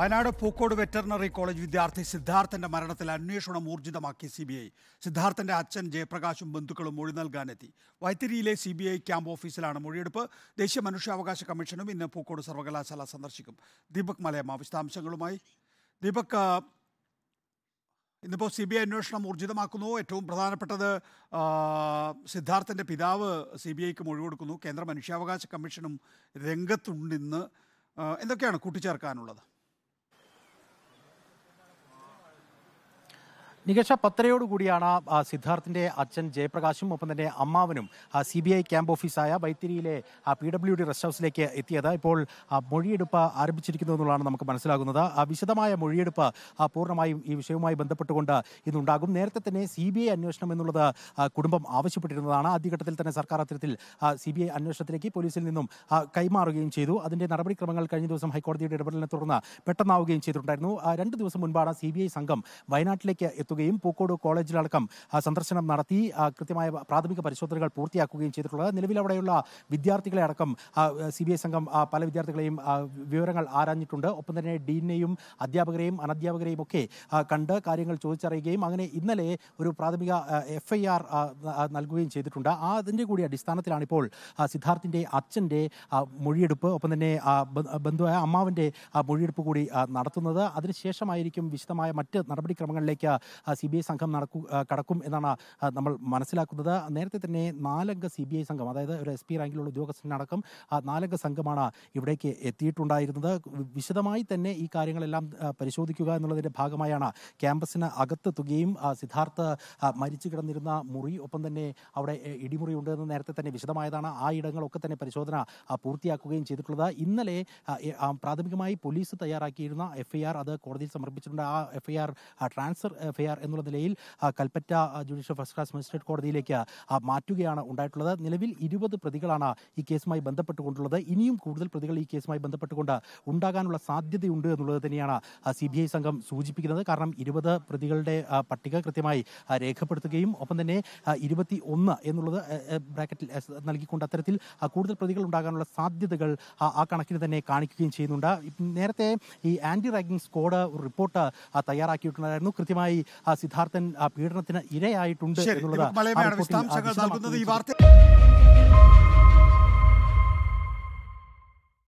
Wayanad Pookode veterinary college വിദ്യാർത്ഥി സിദ്ധാർത്ഥന്റെ മരണത്തിൽ അന്വേഷണം ഊർജിതമാക്കി സി ബി ഐ സിദ്ധാർത്ഥന്റെ അച്ഛൻ ജയപ്രകാശും ബന്ധുക്കളും മൊഴി നൽകാനെത്തി വൈത്തിരിയിലെ സി ബി ഐ ക്യാമ്പ് ഓഫീസിലാണ് മൊഴിയെടുപ്പ് ദേശീയ മനുഷ്യാവകാശ കമ്മീഷനും ഇന്ന് പൂക്കോട് സർവകലാശാല സന്ദർശിക്കും ദീപക് മലയമ്മ വിശദാംശങ്ങളുമായി ദീപക് ഇന്നിപ്പോൾ സി ബി ഐ അന്വേഷണം ഊർജിതമാക്കുന്നു ഏറ്റവും പ്രധാനപ്പെട്ടത് സിദ്ധാർത്ഥന്റെ പിതാവ് സി ബി ഐക്ക് മൊഴി കൊടുക്കുന്നു കേന്ദ്ര മനുഷ്യാവകാശ കമ്മീഷനും രംഗത്തുണ്ടെന്ന് എന്തൊക്കെയാണ് കൂട്ടിച്ചേർക്കാനുള്ളത് നികേഷ പത്രയോടുകൂടിയാണ് സിദ്ധാർത്ഥിന്റെ അച്ഛൻ ജയപ്രകാശും ഒപ്പം തന്നെ അമ്മാവനും സി ബി ഐ ക്യാമ്പ് ഓഫീസായ വൈത്തിരിയിലെ പി ഡബ്ല്യു ഡി റെസ്റ്റ് ഹൗസിലേക്ക് എത്തിയത് ഇപ്പോൾ മൊഴിയെടുപ്പ് ആരംഭിച്ചിരിക്കുന്നു എന്നുള്ളതാണ് നമുക്ക് മനസ്സിലാകുന്നത് വിശദമായ മൊഴിയെടുപ്പ് പൂർണ്ണമായും ഈ വിഷയവുമായി ബന്ധപ്പെട്ടുകൊണ്ട് ഇന്നുണ്ടാകും നേരത്തെ തന്നെ സി ബി ഐ അന്വേഷണം എന്നുള്ളത് കുടുംബം ആവശ്യപ്പെട്ടിരുന്നതാണ് ആദ്യഘട്ടത്തിൽ തന്നെ സർക്കാർ അത്തരത്തിൽ സി ബി ഐ അന്വേഷണത്തിലേക്ക് പോലീസിൽ നിന്നും കൈമാറുകയും ചെയ്തു അതിന്റെ നടപടിക്രമങ്ങൾ കഴിഞ്ഞ ദിവസം ഹൈക്കോടതിയുടെ ഇടപെടലിനെ തുടർന്ന് പെട്ടെന്നാവുകയും ചെയ്തിട്ടുണ്ടായിരുന്നു രണ്ട് ദിവസം മുൻപാണ് സി സംഘം വയനാട്ടിലേക്ക് എത്തുക പോവുകയും പൂക്കോട് കോളേജിലടക്കം സന്ദർശനം നടത്തി കൃത്യമായ പ്രാഥമിക പരിശോധനകൾ പൂർത്തിയാക്കുകയും ചെയ്തിട്ടുള്ളത് നിലവിൽ അവിടെയുള്ള വിദ്യാർത്ഥികളെ അടക്കം സി ബി ഐ സംഘം പല വിദ്യാർത്ഥികളെയും വിവരങ്ങൾ ആരാഞ്ഞിട്ടുണ്ട് ഒപ്പം തന്നെ ഡീനെയും അധ്യാപകരെയും അനധ്യാപകരെയും ഒക്കെ കണ്ട് കാര്യങ്ങൾ ചോദിച്ചറിയുകയും അങ്ങനെ ഇന്നലെ ഒരു പ്രാഥമിക എഫ് ഐ ആർ നൽകുകയും ചെയ്തിട്ടുണ്ട് ആ അതിൻ്റെ കൂടി അടിസ്ഥാനത്തിലാണ് ഇപ്പോൾ സിദ്ധാർത്ഥിൻ്റെ അച്ഛൻ്റെ മൊഴിയെടുപ്പ് ഒപ്പം തന്നെ ബന്ധുവായ അമ്മാവിൻ്റെ മൊഴിയെടുപ്പ് കൂടി നടത്തുന്നത് അതിനുശേഷമായിരിക്കും വിശദമായ മറ്റ് നടപടിക്രമങ്ങളിലേക്ക് സി ബി ഐ സംഘം നടക്കു കടക്കും എന്നാണ് നമ്മൾ മനസ്സിലാക്കുന്നത് നേരത്തെ തന്നെ നാലംഗ സി ബി ഐ സംഘം അതായത് ഒരു എസ് പി റാങ്കിലുള്ള ഉദ്യോഗസ്ഥനടക്കം നാലംഗ സംഘമാണ് ഇവിടേക്ക് എത്തിയിട്ടുണ്ടായിരുന്നത് വിശദമായി തന്നെ ഈ കാര്യങ്ങളെല്ലാം പരിശോധിക്കുക എന്നുള്ളതിൻ്റെ ഭാഗമായാണ് ക്യാമ്പസിന് തുകയും സിദ്ധാർത്ഥ് മരിച്ചു കിടന്നിരുന്ന മുറി ഒപ്പം തന്നെ അവിടെ ഇടിമുറി ഉണ്ടെന്ന് നേരത്തെ തന്നെ വിശദമായതാണ് ആ ഇടങ്ങളൊക്കെ തന്നെ പരിശോധന പൂർത്തിയാക്കുകയും ചെയ്തിട്ടുള്ളത് ഇന്നലെ പ്രാഥമികമായി പോലീസ് തയ്യാറാക്കിയിരുന്ന എഫ് അത് കോടതിയിൽ സമർപ്പിച്ചിട്ടുണ്ട് ആ F I R transfer F R എന്നുള്ള നിലയിൽ Kalpetta judicial first class magistrate കോടതിയിലേക്ക് മാറ്റുകയാണ് ഉണ്ടായിട്ടുള്ളത് നിലവിൽ ഇരുപത് പ്രതികളാണ് ഈ കേസുമായി ബന്ധപ്പെട്ടുകൊണ്ടുള്ളത് ഇനിയും കൂടുതൽ പ്രതികൾ ഈ കേസുമായി ബന്ധപ്പെട്ടുകൊണ്ട് ഉണ്ടാകാനുള്ള സാധ്യതയുണ്ട് എന്നുള്ളത് തന്നെയാണ് സി ബി ഐ സംഘം സൂചിപ്പിക്കുന്നത് കാരണം ഇരുപത് പ്രതികളുടെ പട്ടിക കൃത്യമായി രേഖപ്പെടുത്തുകയും ഒപ്പം തന്നെ ഇരുപത്തി ഒന്ന് എന്നുള്ളത് ബ്രാക്കറ്റിൽ നൽകിക്കൊണ്ട് അത്തരത്തിൽ കൂടുതൽ പ്രതികൾ ഉണ്ടാകാനുള്ള സാധ്യതകൾ ആ കണക്കിന് തന്നെ കാണിക്കുകയും ചെയ്യുന്നുണ്ട് നേരത്തെ ഈ ആന്റി റാഗിംഗ് സ്ക്വാഡ് റിപ്പോർട്ട് തയ്യാറാക്കിയിട്ടുണ്ടായിരുന്നു കൃത്യമായി ആ സിദ്ധാർത്ഥൻ ആ പീഡനത്തിന് ഇരയായിട്ടുണ്ട് എന്നുള്ളത് ഈ വാർത്ത